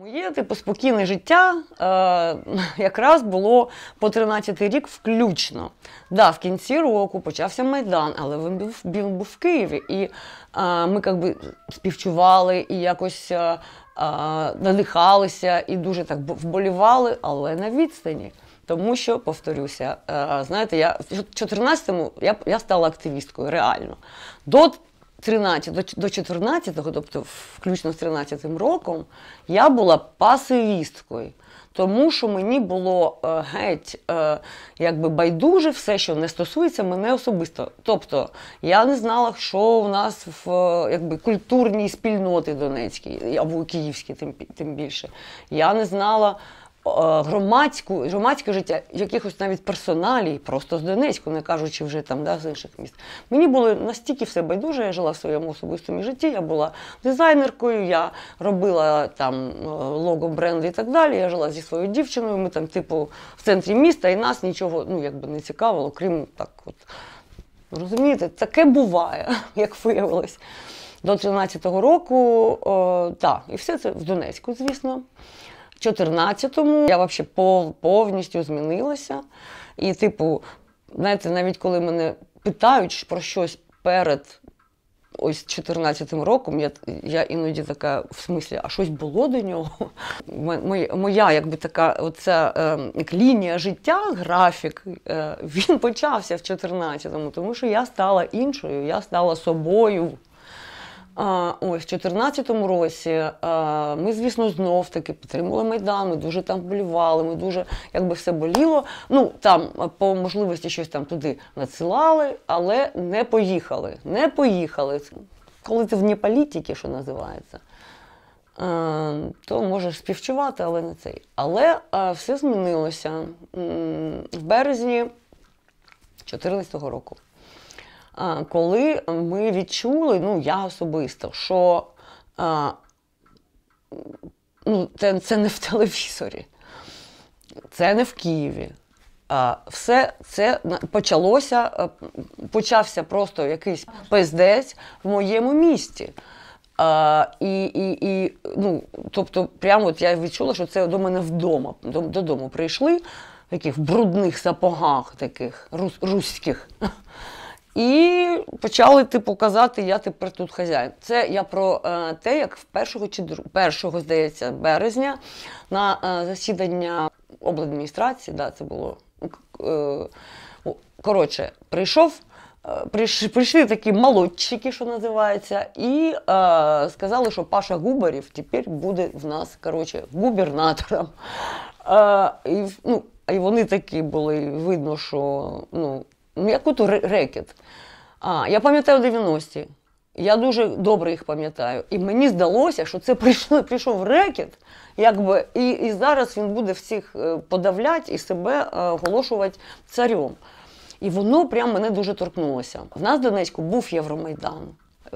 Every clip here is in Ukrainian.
Моє типу спокійне життя е, якраз було по 13 рік включно. Да, В кінці року почався Майдан, але він був він був в Києві. І е, ми якби співчували і якось е, е, надихалися і дуже так вболівали, але на відстані. Тому що, повторюся, е, знаєте, я в 14-му я я стала активісткою реально. До 13 до 14 тобто включно з 13 роком, я була пасивісткою, тому що мені було е, геть е, якби байдуже все, що не стосується мене особисто. Тобто я не знала, що в нас в е, якби культурній спільноти Донецькій або Київській, тим тим більше. Я не знала громадську, громадське життя якихось навіть персоналій, просто з Донецьку, не кажучи вже там да, з інших міст. Мені було настільки все байдуже, я жила в своєму особистому житті, я була дизайнеркою, я робила там лого бренди і так далі. Я жила зі своєю дівчиною, ми там, типу, в центрі міста, і нас нічого ну, якби не цікавило, крім так от. Розумієте, таке буває, як виявилось. До 13-го року, так, і все це в Донецьку, звісно. В 14-му я взагалі повністю змінилася. І, типу, знаєте, навіть коли мене питають про щось перед ось 14-м роком, я я іноді така, в смислі, а щось було до нього? Моя, моя якби така оця е, як лінія життя, графік, е, він почався в 14-му, тому що я стала іншою, я стала собою. А, Ось в 2014 році а, ми, звісно, знов таки підтримували майдан. Ми дуже там болівали. Ми дуже якби все боліло. Ну там по можливості щось там туди надсилали, але не поїхали. Не поїхали. Коли ти в політики, що називається, а, то можеш співчувати, але не цей. Але а, все змінилося в березні 2014 року коли ми відчули, ну я особисто, що ну, це, це не в телевізорі, це не в Києві. Все це почалося, почався просто якийсь пиздець в моєму місті. А, І, і, і ну, тобто, прямо от я відчула, що це до мене вдома. Додому прийшли в таких брудних сапогах, таких рус, руських. І почали типу казати, я тепер тут хазяїн. Це я про е, те, як в першого чи друг, першого, здається, березня на е, засідання обладміністрації, да, це було е, коротше, прийшов. Е, прийшли, прийшли такі молодчики, що називається, і е, сказали, що Паша Губарів тепер буде в нас коротше, губернатором. Е, і ну, і вони такі були, видно, що ну, як то рекет. А, я пам'ятаю 90-ті. Я дуже добре їх пам'ятаю. І мені здалося, що це прийшло, прийшов рекет, якби, і і зараз він буде всіх е, подавляти і себе е, оголошувати царем. І воно прямо мене дуже торкнулося. В нас в Донецьку був Євромайдан,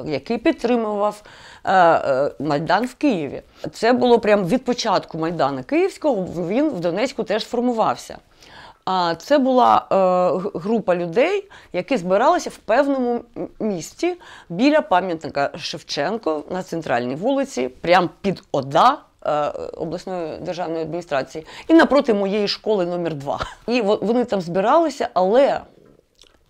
який підтримував е, Майдан в Києві. Це було прямо від початку Майдану Київського, він в Донецьку теж формувався. А це була е, група людей, які збиралися в певному місті біля пам'ятника Шевченко на центральній вулиці, прямо під ОДА. Е, обласної державної адміністрації і напроти моєї школи номер 2 І вони там збиралися, але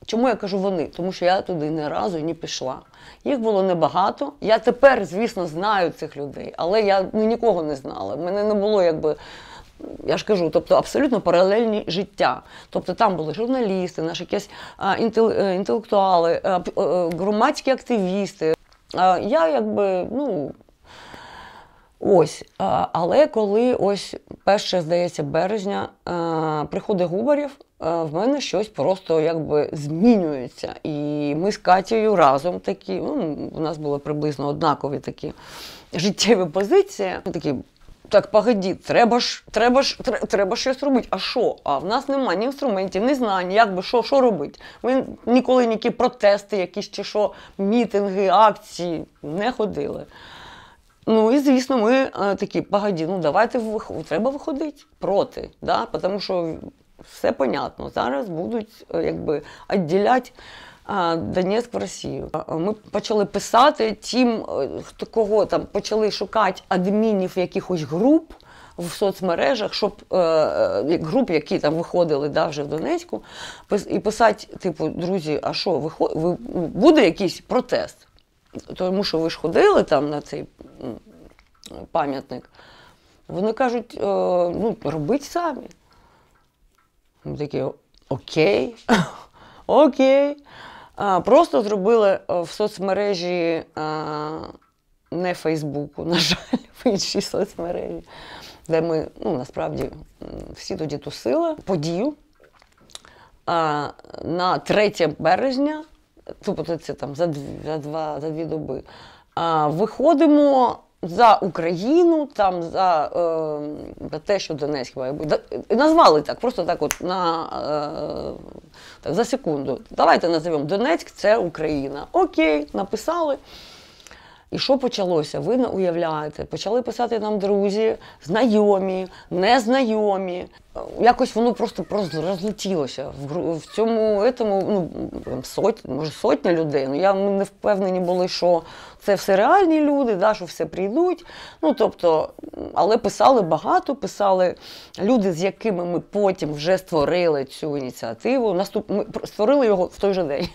чому я кажу вони? Тому що я туди не разу не пішла. Їх було небагато. Я тепер, звісно, знаю цих людей, але я ну, нікого не знала. Мене не було якби я ж кажу, тобто абсолютно паралельні життя. Тобто там були журналісти, наші якісь е, інтелектуали, е, громадські активісти. Я якби, ну ось. Але коли ось перше, здається, березня приходить Губарів, в мене щось просто якби змінюється. І ми з Катією разом такі, ну, у нас були приблизно однакові такі життєві позиції. Такі так, погоді, треба ж треба ж, треба щось робити. А що? А в нас немає ні інструментів, ні знань, як би що що робити. Ми ніколи ніякі протести, якісь чи що, мітинги, акції не ходили. Ну і звісно, ми а, е, такі, погоді, ну давайте вих... треба виходити проти. да? Тому що все понятно. Зараз будуть е, якби відділяти Донецьк в Росію. Ми почали писати тим, е, хто кого там почали шукати адмінів якихось груп. В соцмережах, щоб е, е груп, які там виходили да, вже в Донецьку, і писати, типу, друзі, а що, ви, буде якийсь протест? Тому що ви ж ходили там на цей пам'ятник. Вони кажуть, е, ну, робіть самі. Ми такі окей, окей. Просто зробили е, в соцмережі не Фейсбуку, на жаль, в іншій соцмережі, де ми ну, насправді всі тоді тусили подію А на 3 березня, тобто це там за за, два, за дві доби. Виходимо за Україну, там за е, те, що Донецьк має бути. Назвали так, просто так от на е, так, за секунду. Давайте називемо Донецьк це Україна. Окей, написали. І що почалося? Ви не уявляєте? Почали писати нам друзі, знайомі, незнайомі. Якось воно просто розлетілося. В цьому етому, ну, сот, може сотня людей. Ну, я Ми не впевнені були, що це все реальні люди, да, що все прийдуть. Ну, тобто, Але писали багато, писали люди, з якими ми потім вже створили цю ініціативу. Наступ... Ми створили його в той же день.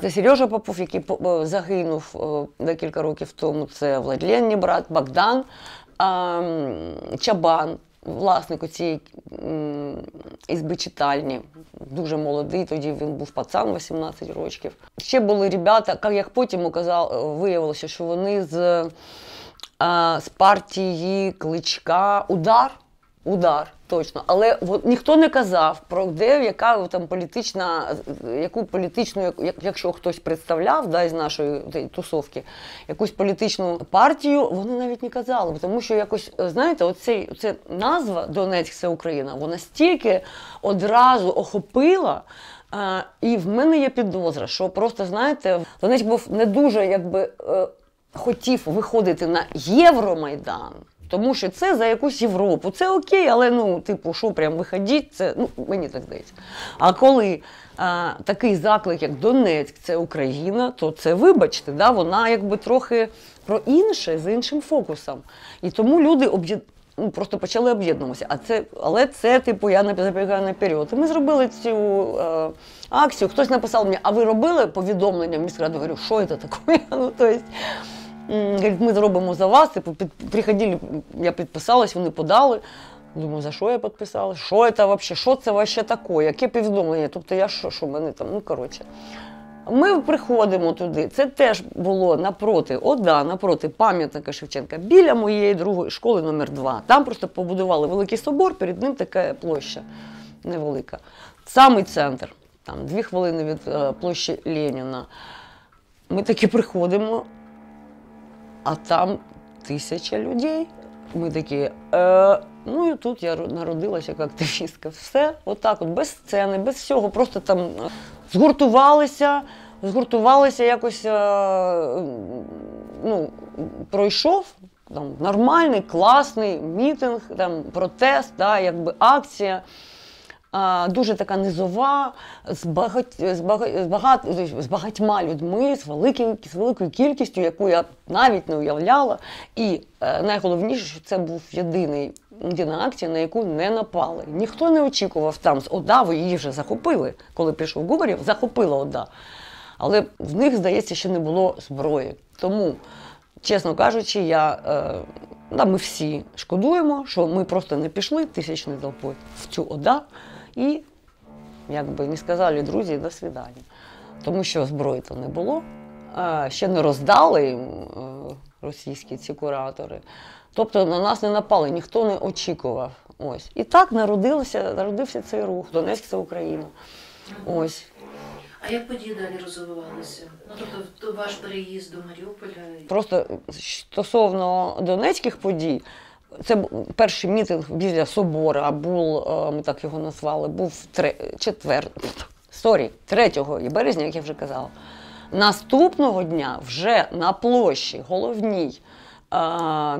Це Сережа Попов, який е, загинув е, декілька років тому. Це Владленні брат, Богдан Чабан, власник цієї ізбичитальні. Дуже молодий, тоді він був пацан 18 років. Ще були ребята, як потім указав, е, виявилося, що вони з з партії кличка Удар. Удар, точно, але от, ніхто не казав про де яка там політична, яку політичну, як, якщо хтось представляв, да, з нашої тусовки якусь політичну партію, вони навіть не казали, тому що якось знаєте, оцей це назва Донецьк це Україна, вона стільки одразу охопила. А, е, І в мене є підозра, що просто знаєте, Донецьк був не дуже якби е, хотів виходити на Євромайдан. Тому що це за якусь Європу. Це окей, але ну, типу, що прям виходіть, це ну, мені так здається. А коли а, такий заклик, як Донецьк, це Україна, то це, вибачте, да, вона якби трохи про інше з іншим фокусом. І тому люди об'єд... ну, просто почали об'єднуватися. А це, але це, типу, я не забігаю наперед. І ми зробили цю а, е, акцію. Хтось написав мені, а ви робили повідомлення в міськраду? Говорю, що це таке? ну, то Говорить, ми зробимо за вас. Типу, під, приходили, я підписалась, вони подали. Думаю, за що я підписала? Що це взагалі? Що це вообще таке? Яке повідомлення? Тобто я що, що мене там? Ну коротше. Ми приходимо туди. Це теж було напроти ОДА, напроти пам'ятника Шевченка, біля моєї другої школи номер 2 Там просто побудували великий собор, перед ним така площа невелика. Самий центр, там дві хвилини від е, площі Леніна. Ми таки приходимо а там тисяча людей. Ми такі. Е, Ну і тут я народилася як активістка. Все, отак, от, без сцени, без всього. Просто там е, згуртувалися, згуртувалися, якось е, ну, пройшов там нормальний, класний мітинг, там протест, да, якби акція а, дуже така низова, з багать, з, багать, з, багат, з багатьма людьми, з, великим, з великою кількістю, яку я навіть не уявляла. І е, найголовніше, що це був єдиний єдина акція, на яку не напали. Ніхто не очікував там з Одаву, її вже захопили, коли пішов Губарів, захопила Ода. Але в них, здається, ще не було зброї. Тому, чесно кажучи, я. Е, да, ми всі шкодуємо, що ми просто не пішли тисячний толпою в цю ода і якби не сказали друзі, до свидання, Тому що зброї то не було. Ще не роздали їм е, російські ці куратори. Тобто на нас не напали, ніхто не очікував. Ось. І так народився, народився цей рух, Донецьк це Україна. Ось. А як події далі розвивалися? Ну, тобто ваш переїзд до Маріуполя? Просто е, стосовно донецьких подій. Це перший мітинг біля собора, був, е, ми так його назвали, був четвер, сорі, 3 березня, як я вже казала. Наступного дня вже на площі головній е,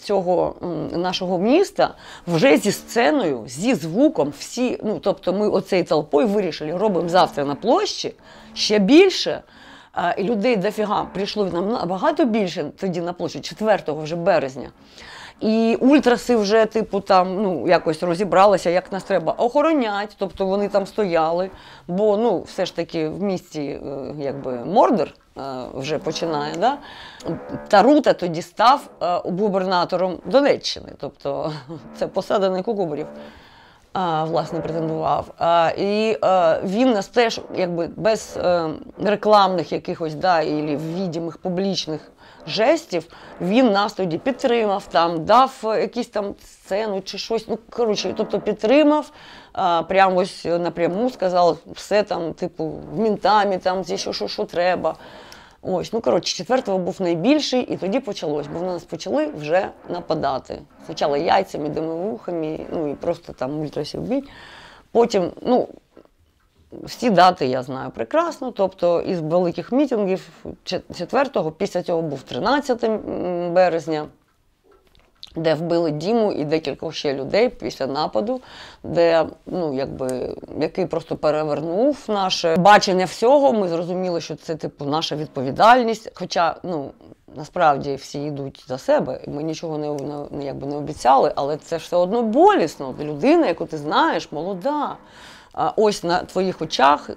цього нашого міста вже зі сценою, зі звуком, всі, ну тобто, ми оцей толпою вирішили, робимо завтра на площі ще більше. Е, і людей дофіга прийшло нам набагато більше тоді на площі 4 вже березня. І ультраси вже, типу, там ну якось розібралися, як нас треба охороняти, тобто вони там стояли. Бо ну, все ж таки в місті е, якби мордер е, вже починає. Да? Тарута тоді став е, губернатором Донеччини, тобто це посаданий Кукубрів. А, власне, претендував. А, І а, він нас теж якби без а, рекламних якихось да, і відімих публічних жестів, він нас тоді підтримав, там, дав якісь там сцену чи щось. Ну, коротше, тобто підтримав, а, прямо ось напряму сказав, все там, типу, в мінтамі там, що, що, що треба. Ось, ну коротше, четвертого був найбільший, і тоді почалось, бо в нас почали вже нападати. Спочатку яйцями, димовухами, ну і просто там ультрасів Потім, ну, всі дати я знаю прекрасно. Тобто, із великих мітингів 4-го, після цього був 13 березня. Де вбили Діму і декількох ще людей після нападу, де ну якби який просто перевернув наше бачення всього. Ми зрозуміли, що це типу наша відповідальність. Хоча ну насправді всі йдуть за себе, і ми нічого не не, якби не обіцяли, але це все одно болісно. Людина, яку ти знаєш, молода ось на твоїх очах,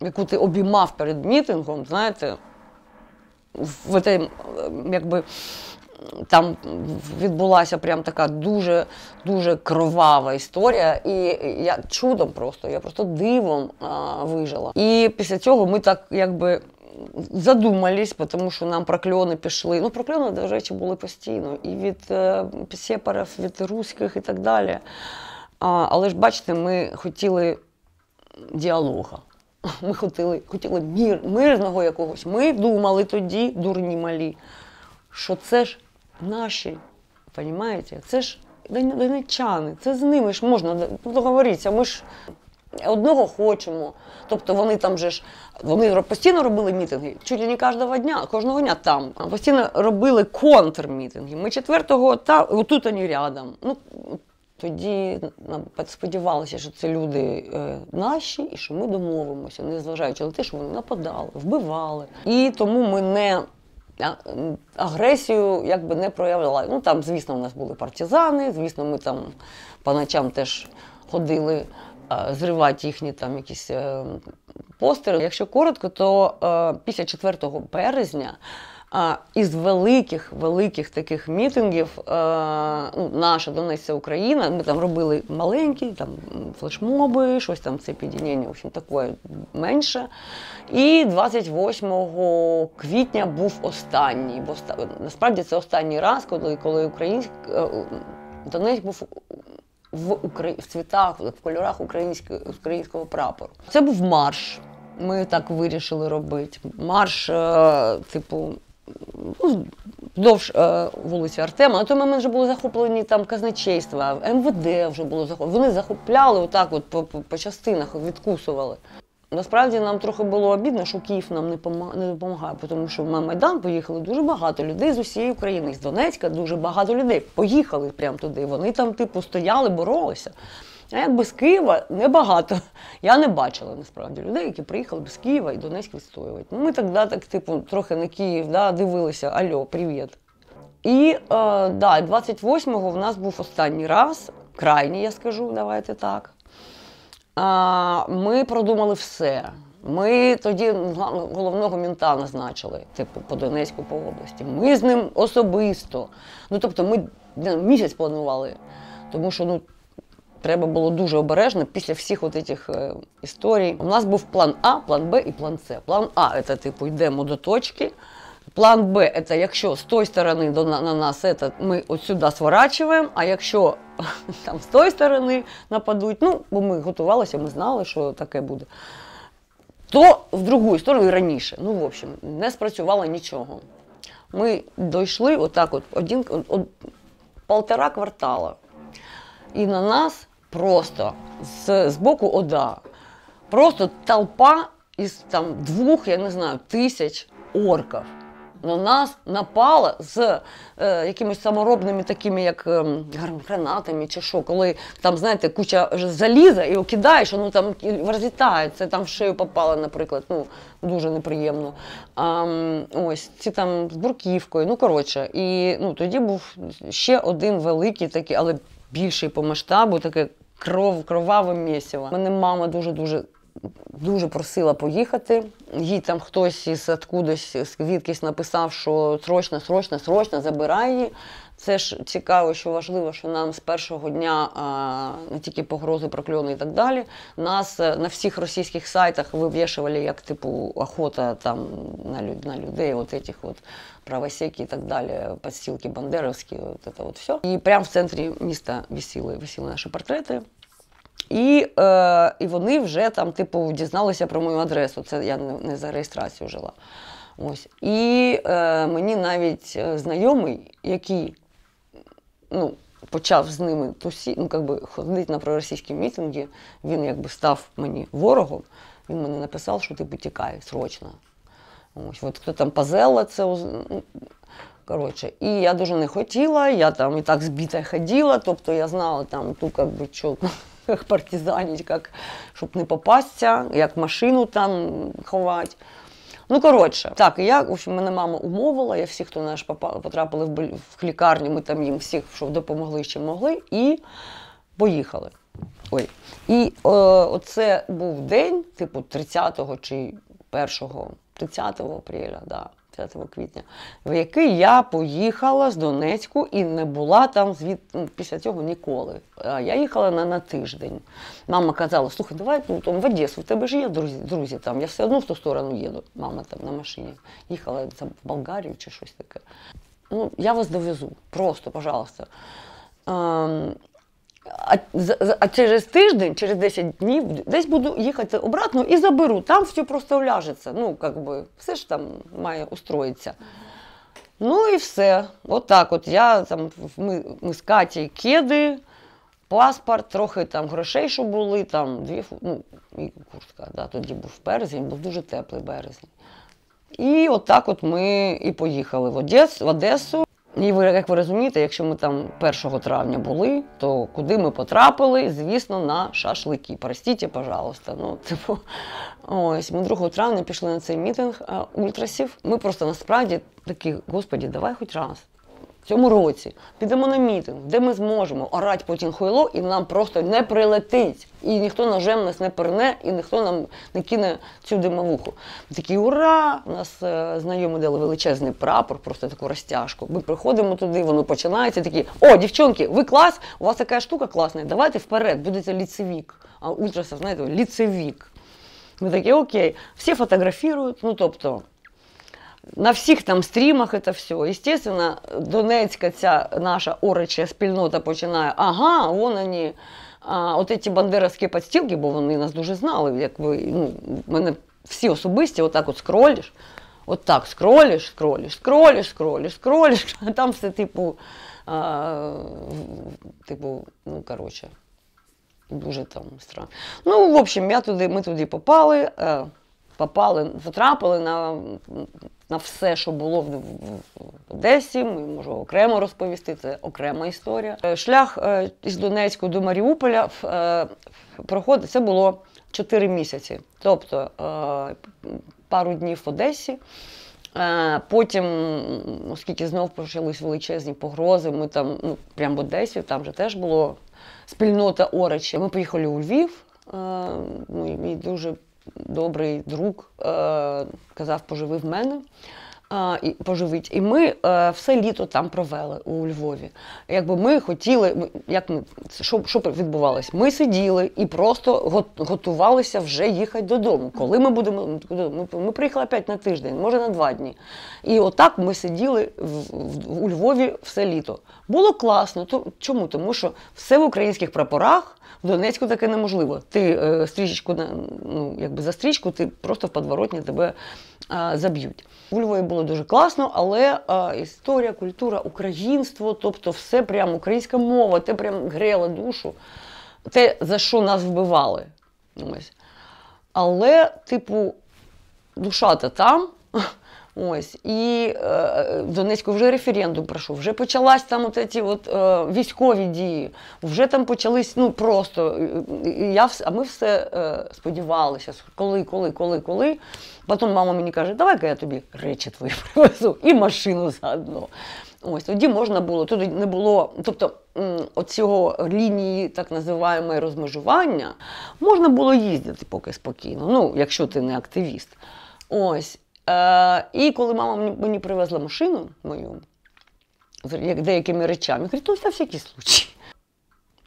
яку ти обіймав перед мітингом, знаєте, в цей, якби. Там відбулася прям така дуже дуже кровава історія, і я чудом просто, я просто дивом а, вижила. І після цього ми так якби задумались, тому що нам прокльони пішли. Ну, прокльони, до речі, були постійно і від е, сепарів, від руських і так далі. Але ж бачите, ми хотіли діалога. Ми хотіли хотіли мир, мирного якогось. Ми думали тоді, дурні малі, що це ж наші, розумієте? це ж донечани, це з ними ж можна договоритися. Ми ж одного хочемо. Тобто вони там же ж вони постійно робили мітинги, чуть ли не кожного дня, кожного дня там. Постійно робили контрмітинги. Ми четвертого та отут вони рядом. Ну, тоді сподівалися, що це люди е, наші і що ми домовимося, незважаючи на те, що вони нападали, вбивали. І тому ми не агресію якби не проявляли. Ну там, звісно, у нас були партизани, звісно, ми там по ночам теж ходили. Е, зривати їхні там якісь е, постери. Якщо коротко, то після 4 березня а Із великих великих таких мітингів е, ну, наша Донецька Україна. Ми там робили маленькі там флешмоби, щось там це підіння, в общем, таке менше. І 28 квітня був останній. Бо насправді це останній раз, коли коли українськ е, Донець був. В Украї... в цвітах, в кольорах українського прапору. Це був марш. Ми так вирішили робити. Марш, е, типу, ну, вздовж е, вулиці Артема. На той момент вже були захоплені там казначейства, МВД вже було захоплено. Вони захопляли отак, от по, по, по частинах відкусували. Насправді нам трохи було обідно, що Київ нам не не допомагає, тому що в Майдан поїхали дуже багато людей з усієї України, з Донецька дуже багато людей поїхали прямо туди. Вони там, типу, стояли, боролися. А якби з Києва небагато. Я не бачила насправді людей, які приїхали б з Києва і Донецьк відстоювати. Ну, ми тоді так, типу, трохи на Київ да, дивилися Альо, привіт. І е, да, 28-го в нас був останній раз, крайній, я скажу, давайте так. А, Ми продумали все. Ми тоді ну, головного мента назначили, типу, по Донецьку, по області. Ми з ним особисто. Ну тобто, ми ну, місяць планували, тому що ну треба було дуже обережно після всіх от цих е, історій. У нас був план А, план Б і план С. План А це типу йдемо до точки. План Б це якщо з тої сторони до на, на нас, це ми от сюди сворачуємо. А якщо там з тої сторони нападуть, ну бо ми готувалися, ми знали, що таке буде. То в другу сторону і раніше. Ну, в общем, не спрацювало нічого. Ми дійшли отак, от один, от полтора квартала. І на нас просто з, з боку ОДА. Просто толпа із там двох, я не знаю, тисяч орків на нас напала з е, якимись саморобними такими, як е, гранатами чи що, коли там, знаєте, куча заліза і окидаєш, воно там розлітається, там в шию попало, наприклад. ну, Дуже неприємно. А, Ось ці там з бурківкою. Ну, коротше, і ну, тоді був ще один великий такий, але більший по масштабу, таке кров, кроваве У Мене мама дуже дуже дуже просила поїхати. Їй там хтось із откудись, звідкись написав, що срочно, срочно, срочно, забирай її. Це ж цікаво, що важливо, що нам з першого дня а, не тільки погрози, прокльони і так далі. Нас е, на всіх російських сайтах вивішували як типу охота там на люд, на людей, от этих от правосеки і так далі, підстілки бандеровські, от це от все. І прямо в центрі міста висіли, висіли наші портрети. І е, і вони вже там, типу, дізналися про мою адресу. Це я не за реєстрацію жила. Ось. І е, мені навіть е, знайомий, який ну, почав з ними тусі, ну, якби ходити на проросійські мітинги, він якби став мені ворогом. Він мені написав, що типу тікає срочно. Ось, от Хто там пазела, це. Ну, коротше, і я дуже не хотіла, я там і так збіта ходила, тобто я знала там ту, як що партизаніть, як, щоб не попастися, як машину там ховати. Ну, коротше, так, я, в общем, мене мама умовила, я всіх, хто наш потрапили в, в лікарню, ми там їм всіх, що допомогли, що могли, і поїхали. Ой. І е, оце був день, типу, 30-го чи 1-го, 30 апреля, да. 5 квітня, в який я поїхала з Донецьку і не була там звід... Ну, після цього ніколи. Я їхала на на тиждень. Мама казала, слухай, давай ну, там, в Одесу, в тебе ж є друзі, друзі там, я все одно в ту сторону їду. Мама там на машині їхала там, в Болгарію чи щось таке. Ну, Я вас довезу, просто, пожалуйста. Ем, а а через тиждень, через 10 днів, десь буду їхати обратно і заберу. Там все просто вляжеться. Ну, как би, все ж там має устроїтися. Ну і все. Отак. От, от я там ми, ми з Каті кеди, паспорт, трохи там грошей, що були, там дві ну, і куртка. Да, Тоді був березень, був дуже теплий березень. І отак от, от ми і поїхали в Одес, в Одесу. І ви, як ви розумієте, якщо ми там 1 травня були, то куди ми потрапили, звісно, на шашлики. Простіть, пожалуйста. Ну, типу, ось ми 2 травня пішли на цей мітинг е, ультрасів. Ми просто насправді такі, господі, давай хоч раз цьому році підемо на мітинг, де ми зможемо орати потім хуйло, і нам просто не прилетить. І ніхто ножем нас не перне, і ніхто нам не кине цю димовуху. Такі ура! Нас е, знайомі дали величезний прапор, просто таку розтяжку. Ми приходимо туди, воно починається. Такі о, дівчонки, ви клас, у вас така штука класна. Давайте вперед, будете ліцевік. А ультраса, знаєте, ліцевік. Ми такі, окей, всі фотографірують, ну тобто. На всіх там стрімах це все. Естественно, Донецька ця наша орича спільнота починає. Ага, вон вони, а, от ці бандеровські підстілки, бо вони нас дуже знали. Як ви, ну, мене всі особисті, отак от скроліш, от так скроліш, скроліш, скроліш, скроліш, скролиш. А там все, типу, а, типу, ну коротше, дуже там страшно. Ну, в общем, я туди, ми туди попали. Е, попали, потрапили на на все, що було в, в, в Одесі. Ми можемо окремо розповісти. Це окрема історія. Е, шлях е, із Донецьку до Маріуполя е, проходить це було 4 місяці, тобто е, пару днів в Одесі. Е, потім, оскільки знов почались величезні погрози, ми там, ну прямо в Одесі, там же теж була спільнота Оречі. Ми поїхали у Львів. Е, мій дуже добрий друг е, казав, поживи в мене і поживіть, І ми е, все літо там провели у Львові. Якби ми хотіли, як ми що що відбувалось? Ми сиділи і просто готувалися вже їхати додому. Коли ми будемо ми, приїхали п'ять на тиждень, може на два дні. І отак ми сиділи в, в у Львові все літо. Було класно. То чому? Тому що все в українських прапорах. В Донецьку таке неможливо. Ти е, стрічку ну, якби за стрічку, ти просто в подворотні тебе заб'ють. У Львові було дуже класно, але а, історія, культура, українство, тобто все прям українська мова, те прям грела душу, те, за що нас вбивали. Ось. Але, типу, душа-то там. Ось і е, Донецьку вже референдум пройшов, вже почалась там от ці от е, військові дії, вже там почались. Ну просто і я а ми все е, сподівалися, коли, коли, коли, коли. Потім мама мені каже, давай-ка я тобі речі твої привезу і машину заодно. Ось тоді можна було, туди не було, тобто оцього лінії так називаємо розмежування можна було їздити поки спокійно, ну якщо ти не активіст. Ось Е, І коли мама мені привезла машину мою з деякими речами, кажуть, ну це всякий случай.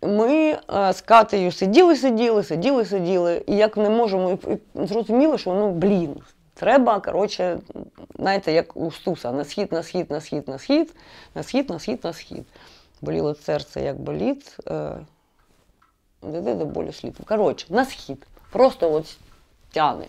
Ми е, з Катею сиділи, сиділи, сиділи, сиділи, і як не можемо, і зрозуміли, що ну блін, треба, коротше, знаєте, як у Стуса, на схід, на схід, на схід, на схід, на схід, на схід, на схід. Боліло серце, як боліт. Е, до болю слід. Коротше, на схід. Просто от тяне.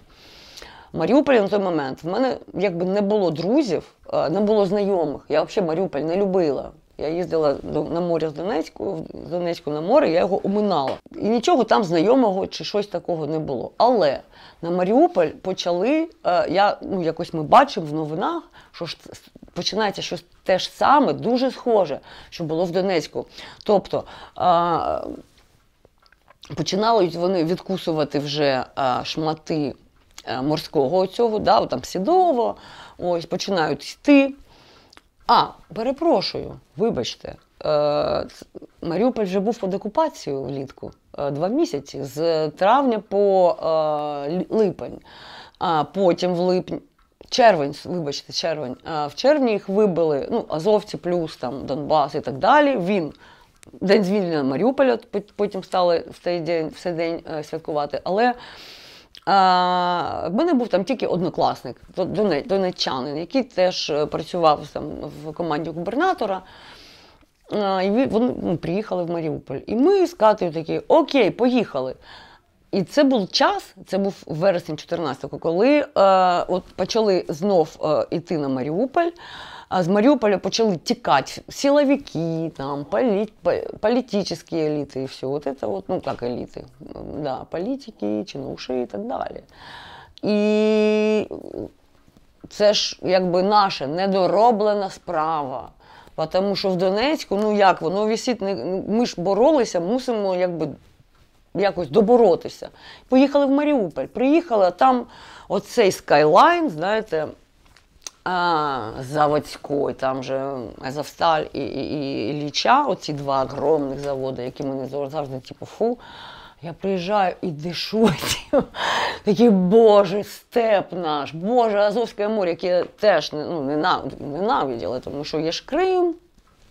Маріуполі на той момент в мене якби не було друзів, е, не було знайомих. Я взагалі Маріуполь не любила. Я їздила на море з Донецьку, з Донецьку на море, я його оминала. І нічого там знайомого чи щось такого не було. Але на Маріуполь почали, е, я ну якось ми бачимо в новинах, що ж починається щось те ж саме, дуже схоже, що було в Донецьку. Тобто е, починали вони відкусувати вже шмати Е, морського цього, да, там сідово, ось починають йти. А, перепрошую, вибачте, е, Маріуполь вже був під окупацією влітку е, два місяці з травня по липень, а потім в липні. Червень, вибачте, червень. В червні їх вибили, ну, Азовці, плюс там Донбас і так далі. Він день звільнення Маріуполя, потім стали в цей день в цей день святкувати. Але в мене був там тільки однокласник, донеччанин, який теж е, працював там в команді губернатора. І Вони ну, приїхали в Маріуполь. І ми з Катею такі, окей, поїхали. І це був час, це був вересень 14-го, коли е, от почали знов е, йти на Маріуполь з Маріуполя почали тікати силовики, там, полит, політичні еліти і все. Вот это вот, ну как еліти, да, політики, чинуші і так далі. І це ж якби наша недороблена справа. Тому що в Донецьку, ну як воно висить, ми ж боролися, мусимо якби якось доборотися. Поїхали в Маріуполь. Приїхала там оцей скайлайн, знаєте, а, заводської, там же Азовсталь і і, і Ліча, оці два огромних заводи, які мені завжди, типу, фу. Я приїжджаю і дишу. Такий Боже, степ наш, Боже, Азовське море, яке теж ну, ну ненавиділа, тому що є ж Крим.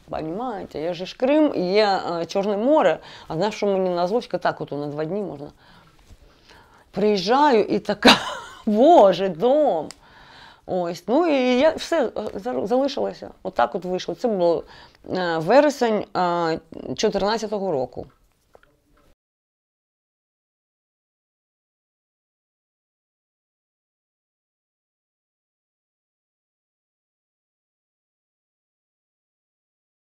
Понимаєте, є ж Крим, є е, э, Чорне море, а знаєш, що мені на Азовське так от на два дні можна. Приїжджаю і така, Боже, дом. Ось, ну і я все е, залишилася. Отак, от, вийшло. Це було е, вересень 2014 е, року.